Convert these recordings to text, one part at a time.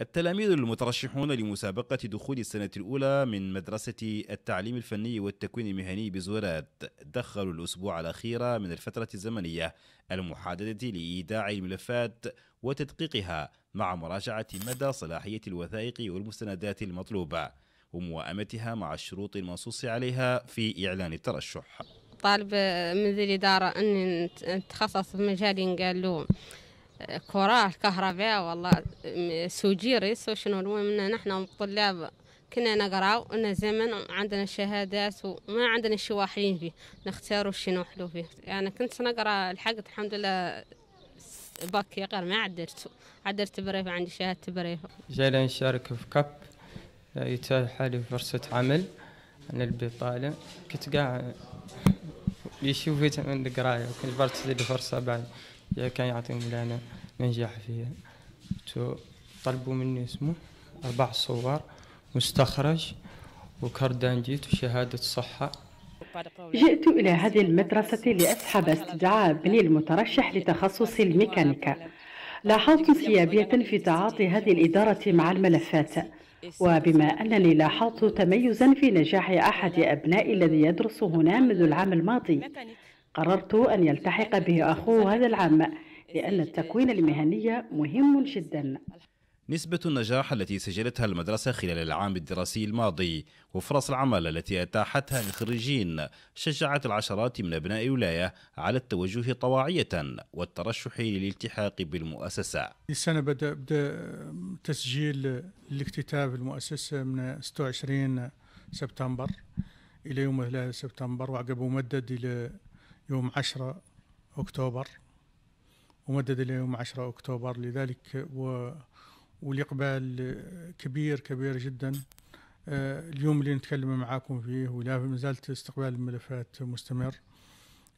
التلاميذ المترشحون لمسابقة دخول السنة الأولى من مدرسة التعليم الفني والتكوين المهني بزوراد دخلوا الأسبوع الأخير من الفترة الزمنية المحددة لإيداع الملفات وتدقيقها مع مراجعة مدى صلاحية الوثائق والمستندات المطلوبة وموائمتها مع الشروط المنصوص عليها في إعلان الترشح طالب من ذي الإدارة أن نتخصص في مجالي قال له كرة كهرباء والله سوجيريس وشنو المهم ان نحن طلاب كنا نقراو ان زمن عندنا شهادات وما عندنا شي واحدين فيه نختاروا شنو حلو فيه انا يعني كنت نقرا الحق الحمد لله باكي غير ما عدرت عدرت بريف عندي شهادة بريف جاي نشارك في كاب يتاح حالي فرصة عمل أنا البطالة كنت قاعد يشوف من القراية وكنت برتدي الفرصة بعد كان يعطي مولانا ننجح فيها طلبوا مني اسمه أربع صور مستخرج وكردان جيت وشهادة صحة جئت إلى هذه المدرسة لأسحب استدعاء ابني المترشح لتخصص الميكانيكا لاحظت سيابية في تعاطي هذه الإدارة مع الملفات وبما أنني لاحظت تميزا في نجاح أحد أبنائي الذي يدرس هنا منذ العام الماضي قررت أن يلتحق به أخوه هذا العام لأن التكوين المهني مهم جدا نسبة النجاح التي سجلتها المدرسة خلال العام الدراسي الماضي وفرص العمل التي أتاحتها للخريجين شجعت العشرات من أبناء الولاية على التوجه طواعية والترشح للالتحاق بالمؤسسة السنة بدأ, بدأ تسجيل الاكتتاب المؤسسة من 26 سبتمبر إلى يوم 3 سبتمبر وعقبه مدد إلى يوم 10 أكتوبر ومدد إلى يوم 10 أكتوبر لذلك و والإقبال كبير كبير جدا آه، اليوم اللي نتكلم معاكم فيه ولا ما زالت استقبال الملفات مستمر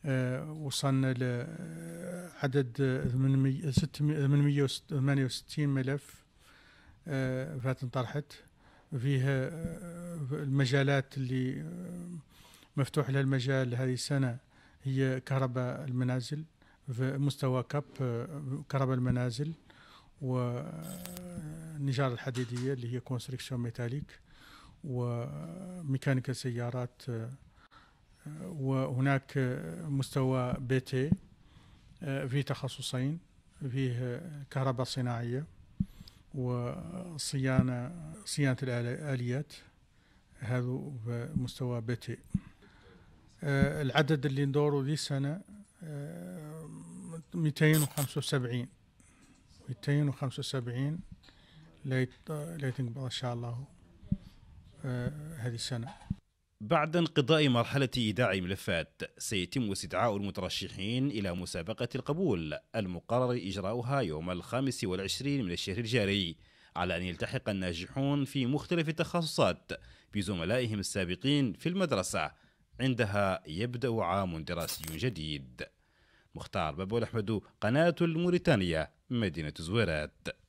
آه، وصلنا لعدد 868 ملف آه، فات انطرحت فيها المجالات اللي مفتوح لها المجال هذه السنة هي كهرباء المنازل في مستوى كاب كهرباء المنازل والنجارة الحديدية اللي هي كونستركشن ميتاليك وميكانيكا سيارات وهناك مستوى بي تي في تخصصين فيه كهرباء صناعية وصيانة صيانة الآليات هذا مستوى بي تي آه، العدد اللي ندوره ذي السنة 275 275 ليت ليت نقبل ان شاء الله آه، هذه السنه. بعد انقضاء مرحلة إيداع ملفات سيتم استدعاء المترشحين إلى مسابقة القبول المقرر إجراؤها يوم الخامس والعشرين من الشهر الجاري على أن يلتحق الناجحون في مختلف التخصصات بزملائهم السابقين في المدرسة عندها يبدأ عام دراسي جديد مختار بابو الأحمد قناة الموريتانية مدينة زويرات